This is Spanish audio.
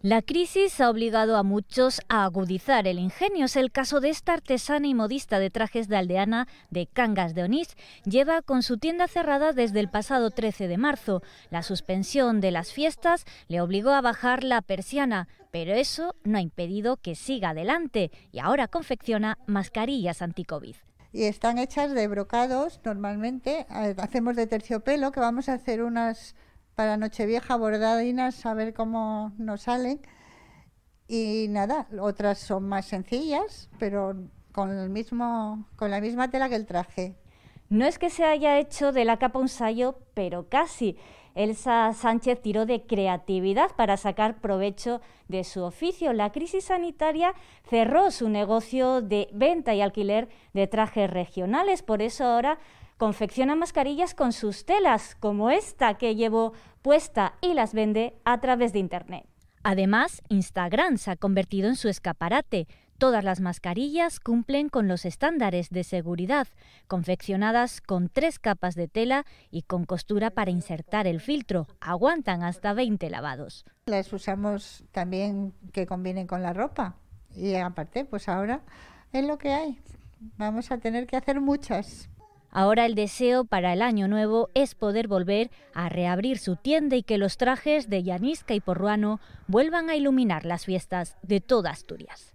La crisis ha obligado a muchos a agudizar el ingenio. Es el caso de esta artesana y modista de trajes de aldeana de Cangas de Onís. Lleva con su tienda cerrada desde el pasado 13 de marzo. La suspensión de las fiestas le obligó a bajar la persiana, pero eso no ha impedido que siga adelante y ahora confecciona mascarillas anticovid y están hechas de brocados normalmente. Eh, hacemos de terciopelo, que vamos a hacer unas para Nochevieja bordadinas, a ver cómo nos salen. Y nada, otras son más sencillas, pero con, el mismo, con la misma tela que el traje. No es que se haya hecho de la capa un sayo, pero casi. Elsa Sánchez tiró de creatividad para sacar provecho de su oficio. La crisis sanitaria cerró su negocio de venta y alquiler de trajes regionales, por eso ahora confecciona mascarillas con sus telas, como esta que llevo puesta, y las vende a través de Internet. Además, Instagram se ha convertido en su escaparate. Todas las mascarillas cumplen con los estándares de seguridad, confeccionadas con tres capas de tela y con costura para insertar el filtro. Aguantan hasta 20 lavados. Las usamos también que combinen con la ropa y aparte, pues ahora es lo que hay. Vamos a tener que hacer muchas Ahora el deseo para el año nuevo es poder volver a reabrir su tienda y que los trajes de Yanisca y Porruano vuelvan a iluminar las fiestas de toda Asturias.